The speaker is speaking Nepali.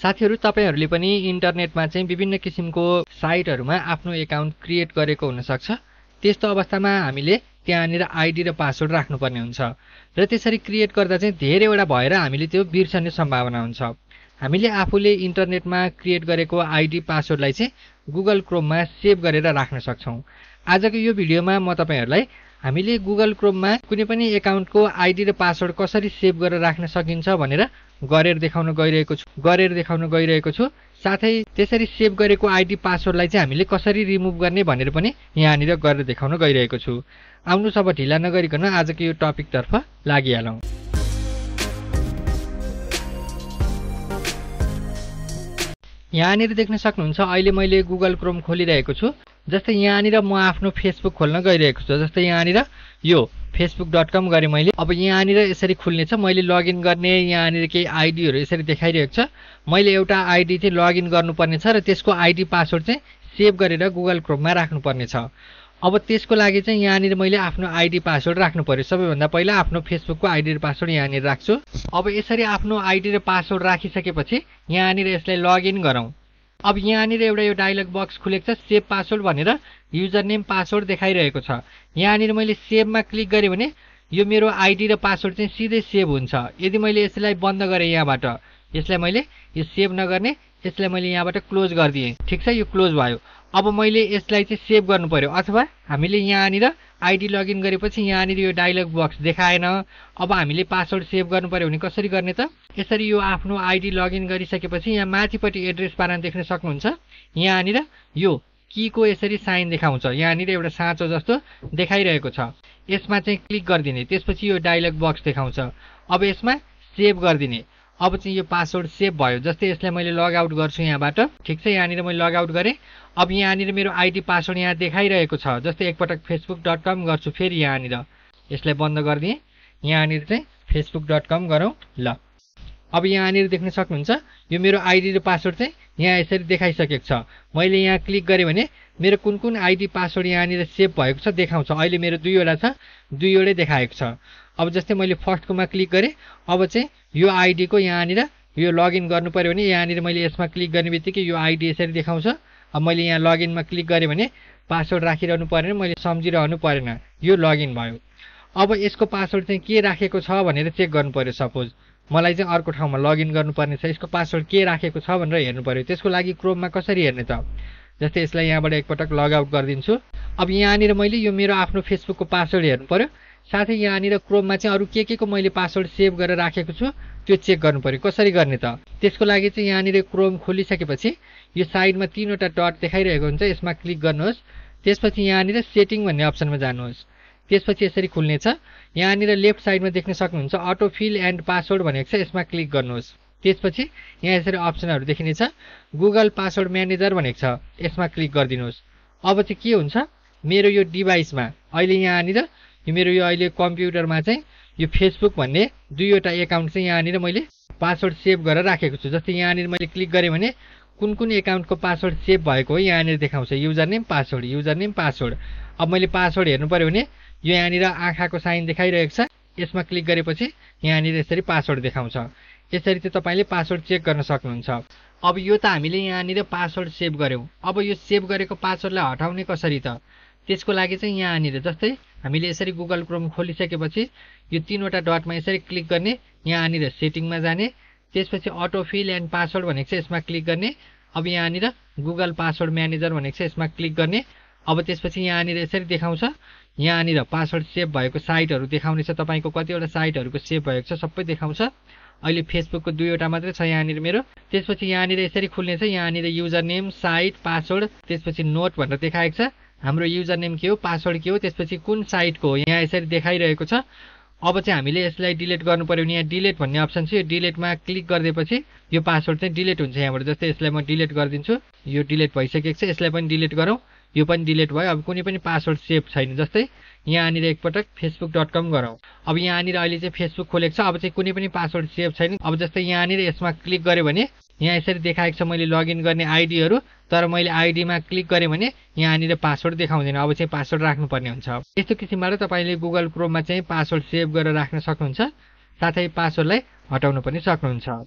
साथीहरू तपाईँहरूले पनि इन्टरनेटमा चाहिँ विभिन्न किसिमको साइटहरूमा आफ्नो एकाउन्ट क्रिएट गरेको हुनसक्छ त्यस्तो अवस्थामा हामीले त्यहाँनिर आइडी र पासवर्ड राख्नुपर्ने हुन्छ र त्यसरी क्रिएट गर्दा चाहिँ धेरैवटा भएर हामीले त्यो बिर्सने सम्भावना हुन्छ हामीले आफूले इन्टरनेटमा क्रिएट गरेको आइडी पासवर्डलाई चाहिँ गुगल क्रोममा सेभ गरेर राख्न सक्छौँ आजको यो भिडियोमा म तपाईँहरूलाई हामीले गुगल क्रोममा कुनै पनि एकाउन्टको आइडी र पासवर्ड कसरी सेभ गरेर राख्न सकिन्छ भनेर गरेर देखाउन गइरहेको छु गरेर देखाउन गइरहेको छु साथै त्यसरी सेभ गरेको आइडी पासवर्डलाई चाहिँ हामीले कसरी रिमुभ गर्ने भनेर पनि यहाँनिर गरेर देखाउन गइरहेको छु आउनु अब ढिला नगरिकन आजको यो टपिकतर्फ लागिहालौँ यहाँनिर देख्न सक्नुहुन्छ अहिले मैले गुगल क्रोम खोलिरहेको छु जस्तै यहाँनिर म आफ्नो फेसबुक खोल्न गइरहेको छु जस्तै यहाँनिर यो फेसबुक डट कम गरेँ मैले अब यहाँनिर यसरी छ मैले लगइन गर्ने यहाँनिर केही आइडीहरू यसरी देखाइरहेको छ मैले एउटा आइडी चाहिँ लगइन गर्नुपर्नेछ र त्यसको आइडी पासवर्ड चाहिँ सेभ गरेर गुगल क्रोममा राख्नुपर्नेछ अब त्यसको लागि चाहिँ यहाँनिर मैले आफ्नो आइडी पासवर्ड राख्नु पऱ्यो सबैभन्दा पहिला आफ्नो फेसबुकको आइडी र पासवर्ड यहाँनिर राख्छु अब यसरी आफ्नो आइडी र पासवर्ड राखिसकेपछि यहाँनिर यसलाई लगइन गरौँ अब यहाँनिर एउटा यो डायलग बक्स खुलेको छ सेभ पासवर्ड भनेर युजर नेम पासवर्ड देखाइरहेको छ यहाँनिर मैले सेभमा क्लिक गरेँ भने यो मेरो आइडी र पासवर्ड चाहिँ सिधै सेभ हुन्छ यदि मैले यसलाई बन्द गरेँ यहाँबाट यसलाई मैले यो सेभ नगर्ने यसलाई मैले यहाँबाट क्लोज गरिदिएँ ठिक छ यो क्लोज भयो अब मैले यसलाई चाहिँ सेभ गर्नु पऱ्यो अथवा हामीले यहाँनिर आइडी लगइन गरेपछि यहाँनिर यो डायलग बक्स देखाएन अब हामीले पासवर्ड सेभ गर्नु पऱ्यो भने कसरी गर्ने त यसरी यो आफ्नो आइडी लगइन गरिसकेपछि यहाँ माथिपट्टि एड्रेस पारा देख्न सक्नुहुन्छ यहाँनिर यो किको यसरी साइन देखाउँछ यहाँनिर एउटा साँचो जस्तो देखाइरहेको छ यसमा चाहिँ क्लिक गरिदिने त्यसपछि यो डायलग बक्स देखाउँछ अब यसमा सेभ गरिदिने अब चाहिँ यो पासवर्ड सेभ भयो जस्तै यसलाई मैले लगआउट गर्छु यहाँबाट ठिक छ यहाँनिर मैले लगआउट गरेँ अब यहाँनिर मेरो आइडी पासवर्ड यहाँ देखाइरहेको छ जस्तै एकपटक फेसबुक डट कम गर्छु फेरि यहाँनिर यसलाई बन्द गरिदिएँ यहाँनिर चाहिँ फेसबुक डट कम गरौँ ल अब यहाँनिर देख्न सक्नुहुन्छ यो मेरो आइडी र पासवर्ड चाहिँ यहाँ यसरी देखाइसकेको छ मैले यहाँ क्लिक गरेँ भने मेरो कुन कुन आइडी पासवर्ड यहाँनिर सेभ भएको छ देखाउँछ अहिले मेरो दुईवटा छ दुईवटै देखाएको छ अब जस्तै मैले फर्स्टकोमा क्लिक गरेँ अब चाहिँ यो आइडीको यहाँनिर यो लगइन गर्नु पऱ्यो भने यहाँनिर मैले यसमा क्लिक गर्ने बित्तिकै यो आइडी यसरी देखाउँछ अब मैले यहाँ लगइनमा क्लिक गरेँ भने पासवर्ड राखिरहनु परेन मैले सम्झिरहनु परेन यो लगइन भयो अब यसको पासवर्ड चाहिँ के राखेको छ भनेर चेक गर्नु पऱ्यो सपोज मलाई चाहिँ अर्को ठाउँमा लगइन गर्नुपर्ने छ यसको पासवर्ड के राखेको छ भनेर हेर्नु पऱ्यो त्यसको लागि क्रोममा कसरी हेर्ने त जस्तै यसलाई यहाँबाट एकपटक लगआउट गरिदिन्छु अब यहाँनिर मैले यो मेरो आफ्नो फेसबुकको पासवर्ड हेर्नु पऱ्यो साथै यहाँनिर क्रोममा चाहिँ अरू के के को मैले पासवर्ड सेभ गरेर राखेको छु त्यो चेक गर्नु पऱ्यो कसरी गर्ने त त्यसको लागि चाहिँ यहाँनिर क्रोम खोलिसकेपछि यो साइडमा तिनवटा डट देखाइरहेको हुन्छ यसमा क्लिक गर्नुहोस् त्यसपछि यहाँनिर सेटिङ भन्ने अप्सनमा जानुहोस् त्यसपछि यसरी खुल्नेछ यहाँनिर लेफ्ट साइडमा देख्न सक्नुहुन्छ अटो फिल एन्ड पासवर्ड भनेको छ यसमा क्लिक गर्नुहोस् त्यसपछि यहाँ यसरी अप्सनहरू देखिनेछ गुगल पासवर्ड म्यानेजर भनेको छ यसमा क्लिक गरिदिनुहोस् अब चाहिँ के हुन्छ मेरो यो डिभाइसमा अहिले यहाँनिर यो मेरो यो अहिले कम्प्युटरमा चाहिँ यो फेसबुक भन्ने दुईवटा एकाउन्ट चाहिँ यहाँनिर मैले पासवर्ड सेभ गरेर राखेको छु जस्तै यहाँनिर मैले क्लिक गरेँ भने कुन कुन एकाउन्टको पासवर्ड सेभ भएको हो यहाँनिर देखाउँछ user name password user name password अब मैले पासवर्ड हेर्नु पऱ्यो भने यो यहाँनिर आँखाको साइन देखाइरहेको छ यसमा क्लिक गरेपछि यहाँनिर यसरी पासवर्ड देखाउँछ यसरी चाहिँ तपाईँले पासवर्ड चेक गर्न सक्नुहुन्छ अब यो त हामीले यहाँनिर पासवर्ड सेभ गऱ्यौँ अब यो सेभ गरेको पासवर्डलाई हटाउने कसरी त त्यसको लागि चाहिँ यहाँनिर जस्तै हामीले यसरी गुगल क्रोम खोलिसकेपछि यो तिनवटा डटमा यसरी क्लिक गर्ने यहाँनिर सेटिङमा जाने त्यसपछि अटो फिल एन्ड पासवर्ड भनेको छ यसमा क्लिक गर्ने अब यहाँनिर गुगल पासवर्ड म्यानेजर भनेको छ यसमा क्लिक गर्ने अब त्यसपछि यहाँनिर यसरी देखाउँछ यहाँनिर पासवर्ड सेभ भएको साइटहरू देखाउनेछ तपाईँको कतिवटा साइटहरूको सेभ भएको छ सबै देखाउँछ अहिले फेसबुकको दुईवटा मात्रै छ यहाँनिर मेरो त्यसपछि यहाँनिर यसरी खुल्नेछ यहाँनिर युजर नेम साइट पासवर्ड त्यसपछि नोट भनेर देखाएको छ हाम्रो युजर नेम के हो पासवर्ड के हो त्यसपछि कुन साइटको हो यहाँ यसरी देखाइरहेको छ अब चाहिँ हामीले यसलाई डिलिट गर्नु पऱ्यो भने यहाँ डिलिट भन्ने अप्सन छ यो डिलिटमा क्लिक गरिदिएपछि यो पासवर्ड चाहिँ डिलिट हुन्छ यहाँबाट जस्तै यसलाई म डिलिट गरिदिन्छु यो डिलिट भइसकेको छ यसलाई पनि डिलिट गरौँ यो पनि डिलिट भयो अब कुनै पनि पासवर्ड सेभ छैन जस्तै यहाँनिर एकपटक फेसबुक डट कम गरौँ अब यहाँनिर अहिले चाहिँ फेसबुक खोलेको छ अब चाहिँ कुनै पनि पासवर्ड सेभ छैन अब जस्तै यहाँनिर यसमा क्लिक गऱ्यो भने यहाँ यसरी देखाएको छ मैले लगइन गर्ने आइडीहरू तर मैले आइडीमा क्लिक गरेँ भने यहाँनिर पासवर्ड देखाउँदैन अब चाहिँ पासवर्ड राख्नुपर्ने हुन्छ यस्तो किसिमबाट तपाईँले गुगल क्रोममा चाहिँ पासवर्ड सेभ गरेर राख्न सक्नुहुन्छ साथै पासवर्डलाई हटाउनु पनि सक्नुहुन्छ